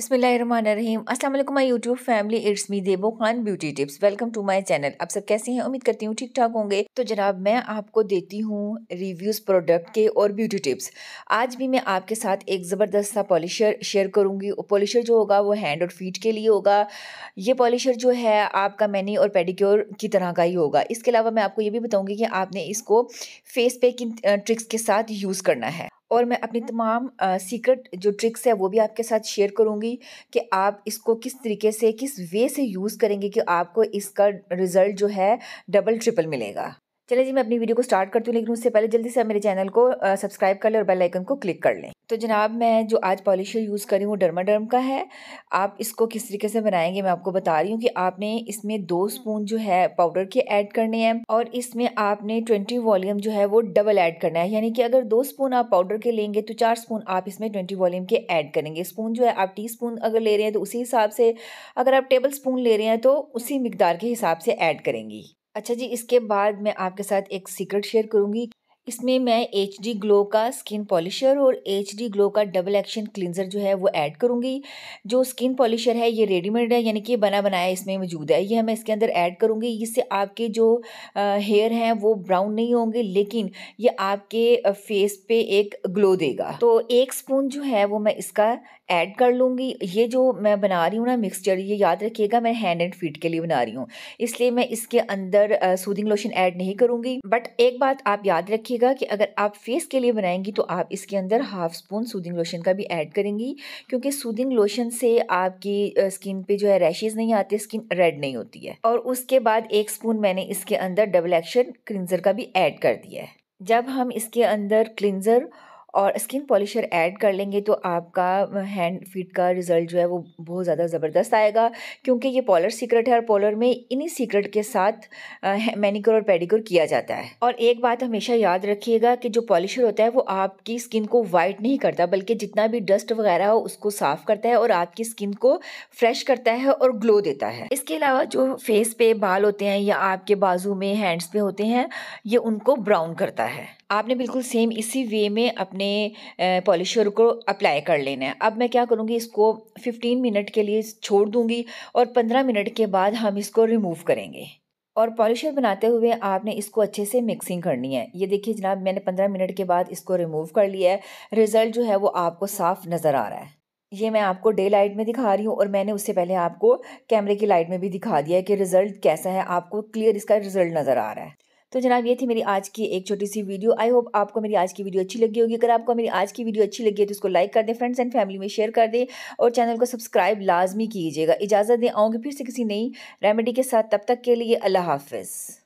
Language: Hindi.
बसमीम अस्सलाम वालेकुम my YouTube family it's me Debo Khan beauty tips welcome to my channel आप सब कैसे हैं उम्मीद करती हूँ ठीक ठाक होंगे तो जनाब मैं आपको देती हूँ रिव्यूज़ प्रोडक्ट के और ब्यूटी टिप्स आज भी मैं आपके साथ एक ज़बरदस्त सा पॉलिशर शेयर करूँगी पॉलिशर जो होगा वो हैंड और फीट के लिए होगा ये पॉलिशर जो है आपका मैनी और पेडिक्योर की तरह का ही होगा इसके अलावा मैं आपको ये भी बताऊँगी कि आपने इसको फेस पे किन ट्रिक्स के साथ यूज़ करना है और मैं अपनी हाँ। तमाम सीक्रेट जो ट्रिक्स है वो भी आपके साथ शेयर करूँगी कि आप इसको किस तरीके से किस वे से यूज़ करेंगे कि आपको इसका रिज़ल्ट जो है डबल ट्रिपल मिलेगा चले जी मैं अपनी वीडियो को स्टार्ट करती हूँ लेकिन उससे पहले जल्दी से मेरे चैनल को सब्सक्राइब कर लें और बेल आइकन को क्लिक कर लें तो जनाब मैं जो आज पॉलिशर यूज़ करी हूँ डर्मा डर्म का है आप इसको किस तरीके से बनाएंगे मैं आपको बता रही हूँ कि आपने इसमें दो स्पून जो है पाउडर के ऐड करने हैं और इसमें आपने ट्वेंटी वॉल्यूम जो है वो डबल ऐड करना है यानी कि अगर दो स्पून आप पाउडर के लेंगे तो चार स्पून आप इसमें ट्वेंटी वॉल्यूम के ऐड करेंगे स्पून जो है आप टी स्पून अगर ले रहे हैं तो उसी हिसाब से अगर आप टेबल स्पून ले रहे हैं तो उसी मकदार के हिसाब से ऐड करेंगी अच्छा जी, इसके बाद मैं आपके साथ एक सीक्रेट शेयर करूँगी इसमें मैं एच डी ग्लो का स्किन पॉलिशर और एच डी ग्लो का डबल एक्शन क्लिनजर जो है वो ऐड करूँगी जो स्किन पॉलिशर है ये रेडीमेड है यानी कि बना बनाया इसमें मौजूद है यह मैं इसके अंदर ऐड करूँगी इससे आपके जो हेयर हैं वो ब्राउन नहीं होंगे लेकिन ये आपके फेस पे एक ग्लो देगा तो एक स्पून जो है वो मैं इसका ऐड कर लूँगी ये जो मैं बना रही हूँ ना मिक्सचर ये याद रखिएगा मैं हैंड एंड फीट के लिए बना रही हूँ इसलिए मैं इसके अंदर सूदिंग लोशन ऐड नहीं करूँगी बट एक बात आप याद रखिए रखिएगा कि अगर आप फेस के लिए बनाएंगी तो आप इसके अंदर हाफ स्पून सूदिंग लोशन का भी ऐड करेंगी क्योंकि सूदिंग लोशन से आपकी स्किन पे जो है रैशेज नहीं आते स्किन रेड नहीं होती है और उसके बाद एक स्पून मैंने इसके अंदर डबल एक्शन क्लिनजर का भी ऐड कर दिया है जब हम इसके अंदर क्लिनजर और स्किन पॉलिशर ऐड कर लेंगे तो आपका हैंड फीट का रिज़ल्ट जो है वो बहुत ज़्यादा ज़बरदस्त आएगा क्योंकि ये पॉलर सीक्रेट है और पॉलर में इन्हीं सीक्रेट के साथ मैनिक्योर और पेडिक्योर किया जाता है और एक बात हमेशा याद रखिएगा कि जो पॉलिशर होता है वो आपकी स्किन को वाइट नहीं करता बल्कि जितना भी डस्ट वगैरह हो उसको साफ़ करता है और आपकी स्किन को फ्रेश करता है और ग्लो देता है इसके अलावा जो फेस पे बाल होते हैं या आपके बाजू में हैंड्स पे होते हैं ये उनको ब्राउन करता है आपने बिल्कुल सेम इसी वे में अपने पॉलिशर को अप्लाई कर लेना है अब मैं क्या करूँगी इसको 15 मिनट के लिए छोड़ दूँगी और 15 मिनट के बाद हम इसको रिमूव करेंगे और पॉलिशर बनाते हुए आपने इसको अच्छे से मिक्सिंग करनी है ये देखिए जनाब मैंने पंद्रह मिनट के बाद इसको रिमूव कर लिया है रिज़ल्ट जो है वो आपको साफ़ नज़र आ रहा है ये मैं आपको डे लाइट में दिखा रही हूँ और मैंने उससे पहले आपको कैमरे की लाइट में भी दिखा दिया है कि रिज़ल्ट कैसा है आपको क्लियर इसका रिज़ल्ट नज़र आ रहा है तो जनाब ये थी मेरी आज की एक छोटी सी वीडियो आई होप आपको मेरी आज की वीडियो अच्छी लगी होगी अगर आपको मेरी आज की वीडियो अच्छी लगी है तो उसको लाइक कर दें फ्रेंड्स एंड फैमिली में शेयर कर दें और चैनल को सब्सक्राइब लाजमी कीजिएगा इजाज़त दें आऊँगी फिर से किसी नई रेमेडी के साथ तब तक के लिए अल्लाह हाफिज़